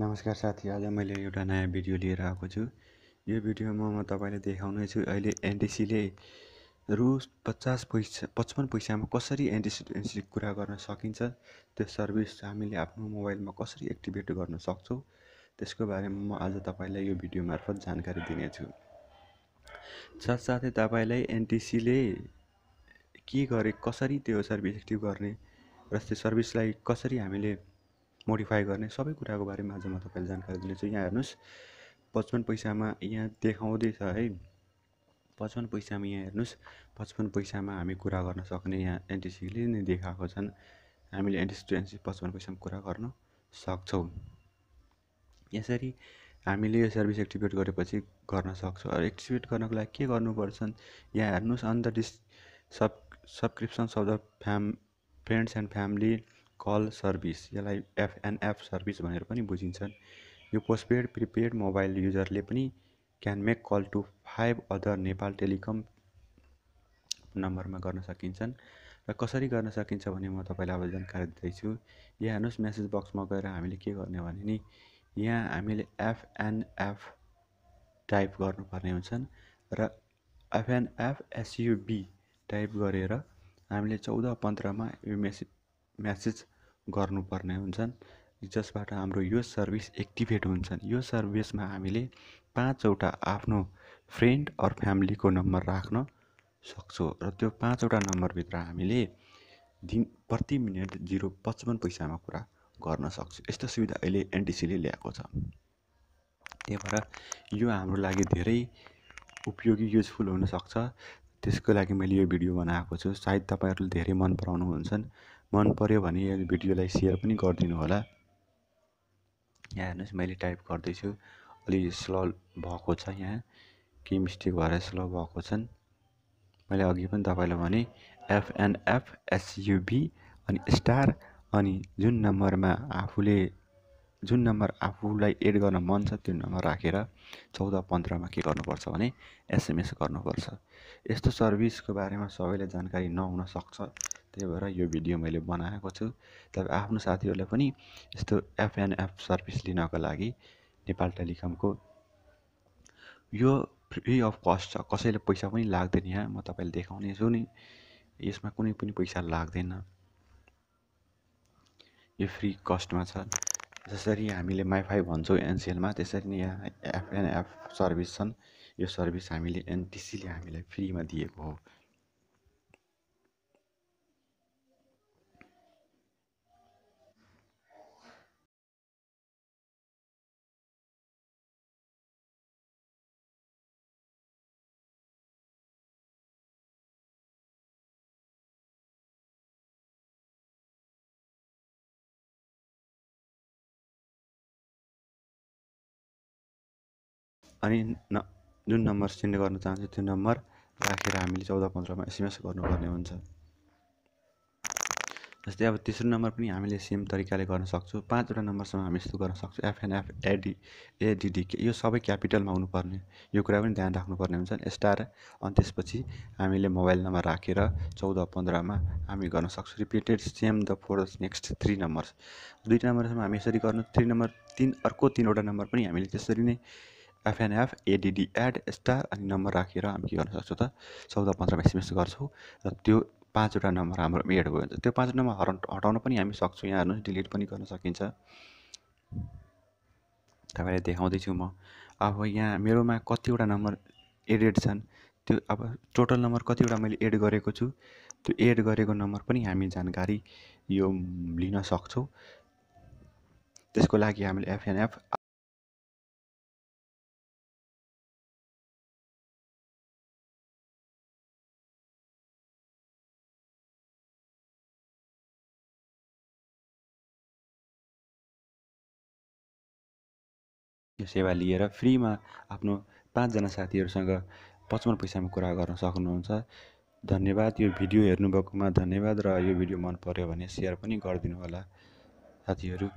नमस्कार साथी आज मैले एउटा नयाँ भिडियो लिएर आएको छु यो भिडियोमा म तपाईँलाई छु अहिले एनडिसीले रु पचास पैसा पचपन्न पैसामा कसरी एनडिसी कुरा गर्न सकिन्छ त्यो सर्भिस हामीले आफ्नो मोबाइलमा कसरी एक्टिभेट गर्न सक्छौँ त्यसको बारेमा म आज तपाईँलाई यो भिडियो मार्फत जानकारी दिनेछु साथसाथै तपाईँलाई एनटिसीले के गरे कसरी त्यो सर्भिस एक्टिभ गर्ने र त्यो सर्भिसलाई कसरी हामीले मोडिफाई गर्ने सबै कुराको बारेमा आज म तपाईँलाई जानकारी दिनेछु यहाँ हेर्नुहोस् पचपन्न पैसामा यहाँ देखाउँदैछ है पचपन्न पैसामा यहाँ हेर्नुहोस् पचपन्न पैसामा हामी कुरा गर्न सक्ने यहाँ एनटिसीले नै देखाएको छन् हामीले एनटिसी एनटिसी पचपन्न पैसामा कुरा गर्न सक्छौँ यसरी हामीले यो सर्भिस एक्टिभेट गरेपछि गर्न सक्छौँ एक्टिभेट गर्नको लागि के गर्नुपर्छन् यहाँ हेर्नुहोस् अन्त this sub subscriptions of the fam friends and family call service यसलाई एफएनएफ सर्भिस भनेर पनि बुझिन्छन् यो पोस्टपेड प्रिपेड मोबाइल युजरले पनि can make call to five other Nepal Telecom नम्बरमा गर्न सकिन्छन् र कसरी गर्न सकिन्छ भने म तपाईँलाई अब जानकारी दिँदैछु यहाँ हेर्नुहोस् म्यासेज बक्समा गएर हामीले के गर्ने भने नि यहाँ हामीले एफएनएफ टाइप गर्नुपर्ने हुन्छन् र एफएनएफ एसयुबी टाइप गरेर हामीले चौध पन्ध्रमा यो मेसेज म्यासेज गर्नुपर्ने हुन्छन् जसबाट हाम्रो यो सर्भिस एक्टिभेट हुन्छन् यो सर्भिसमा हामीले पाँचवटा आफ्नो फ्रेन्ड अर फ्यामिलीको नम्बर राख्न सक्छौँ र त्यो पाँचवटा नम्बरभित्र हामीले दिन प्रति मिनट जिरो पचपन्न पैसामा कुरा गर्न सक्छौँ यस्तो सुविधा अहिले एनटिसीले ल्याएको छ त्यही भएर यो हाम्रो लागि धेरै उपयोगी युजफुल हुनसक्छ त्यसको लागि मैले यो भिडियो बनाएको छु सायद तपाईँहरूले धेरै मन पराउनु हुन्छन् मन पऱ्यो भने यो भिडियोलाई सेयर पनि गरिदिनु होला यहाँ हेर्नुहोस् मैले टाइप गर्दैछु अलि स्लो भएको छ यहाँ केही मिस्टेक भएर स्लो भएको छन् मैले अघि पनि तपाईँलाई भने एफएनएफ एसयुबी अनि स्टार अनि जुन नम्बरमा आफूले जुन नम्बर आफूलाई एड गर्न मन छ त्यो नम्बर राखेर चौध पन्ध्रमा के गर्नुपर्छ भने एसएमएस गर्नुपर्छ यस्तो सर्भिसको बारेमा सबैलाई जानकारी नहुन सक्छ त्यही भएर यो भिडियो मैले बनाएको छु तपाईँ आफ्नो साथीहरूलाई पनि यस्तो एफएनएफ सर्भिस लिनको लागि नेपाल टेलिकमको यो फ्री अफ कस्ट छ कसैले पैसा पनि लाग्दैन यहाँ म तपाईँले देखाउने छु नि यसमा कुनै पनि पैसा लाग्दैन यो फ्री कस्टमा छ जसरी हामीले माइफाई भन्छौँ एनसिएलमा त्यसरी नै यहाँ एफएनएफ सर्भिस छन् यो सर्भिस हामीले एनटिसीले हामीलाई फ्रीमा दिएको हो अनि न जुन नम्बर सेन्ड गर्न चाहन्छ त्यो नम्बर राखेर हामीले चौध पन्ध्रमा एसएमएस गर्नुपर्ने हुन्छ जस्तै अब तेस्रो नम्बर पनि हामीले सेम तरिकाले गर्न सक्छौँ पाँचवटा नम्बरसम्म हामी यस्तो गर्न सक्छौँ एफएनएफ एडी एडिडी यो सबै क्यापिटलमा हुनुपर्ने यो कुरा पनि ध्यान राख्नुपर्ने हुन्छ स्टार अनि त्यसपछि हामीले मोबाइल नम्बर राखेर चौध पन्ध्रमा हामी गर्न सक्छौँ repeated same the four next three numbers दुईवटा नम्बरसम्म हामी यसरी गर्नु थ्री नम्बर तिन अर्को तिनवटा नम्बर पनि हामीले त्यसरी नै एफएनएफ एडिडी एड स्टार अनि नम्बर राखेर हामी के गर्न सक्छौँ त चौध पन्ध्रमा एसएमएस गर्छौँ र त्यो पाँचवटा नम्बर हाम्रो एड भयो भने त्यो पाँचवटा नम्बर हटाउन पनि हामी सक्छौँ यहाँ हेर्नुहोस् डिलिट पनि गर्न सकिन्छ तपाईँलाई देखाउँदैछु म अब यहाँ मेरोमा कतिवटा नम्बर एडेड छन् त्यो अब टोटल नम्बर कतिवटा मैले एड गरेको छु त्यो एड गरेको नम्बर पनि हामी जानकारी यो लिन सक्छौँ त्यसको लागि हामीले एफएनएफ यो सेवा लिएर फ्रीमा आफ्नो पाँचजना साथीहरूसँग पचपन्न पैसामा कुरा गर्न सक्नुहुन्छ धन्यवाद यो भिडियो हेर्नुभएकोमा धन्यवाद र यो भिडियो मन पऱ्यो भने सेयर पनि गरिदिनु होला साथीहरू